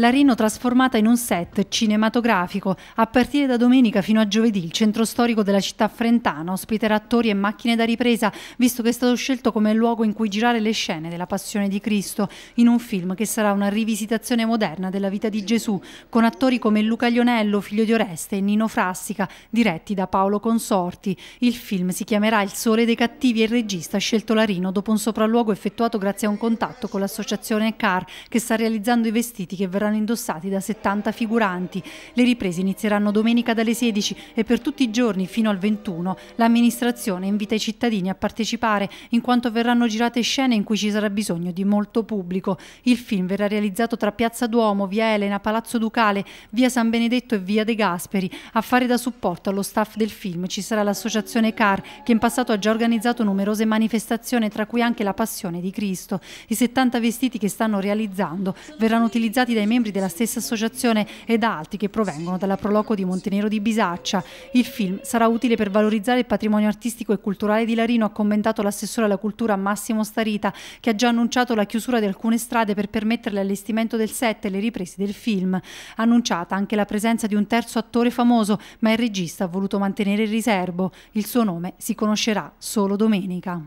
L'arino trasformata in un set cinematografico. A partire da domenica fino a giovedì il centro storico della città frentana ospiterà attori e macchine da ripresa, visto che è stato scelto come luogo in cui girare le scene della Passione di Cristo, in un film che sarà una rivisitazione moderna della vita di Gesù, con attori come Luca Lionello, figlio di Oreste, e Nino Frassica, diretti da Paolo Consorti. Il film si chiamerà Il sole dei cattivi e il regista ha scelto l'arino dopo un sopralluogo effettuato grazie a un contatto con l'associazione CAR, che sta realizzando i vestiti che verranno saranno indossati da 70 figuranti. Le riprese inizieranno domenica dalle 16 e per tutti i giorni fino al 21 l'amministrazione invita i cittadini a partecipare in quanto verranno girate scene in cui ci sarà bisogno di molto pubblico. Il film verrà realizzato tra Piazza Duomo, Via Elena, Palazzo Ducale, Via San Benedetto e Via De Gasperi. A fare da supporto allo staff del film ci sarà l'associazione CAR che in passato ha già organizzato numerose manifestazioni tra cui anche la Passione di Cristo. I 70 vestiti che stanno realizzando verranno utilizzati dai membri membri della stessa associazione ed altri che provengono dalla Proloco di Montenero di Bisaccia. Il film sarà utile per valorizzare il patrimonio artistico e culturale di Larino, ha commentato l'assessore alla cultura Massimo Starita, che ha già annunciato la chiusura di alcune strade per permettere l'allestimento del set e le riprese del film. Annunciata anche la presenza di un terzo attore famoso, ma il regista ha voluto mantenere il riservo. Il suo nome si conoscerà solo domenica.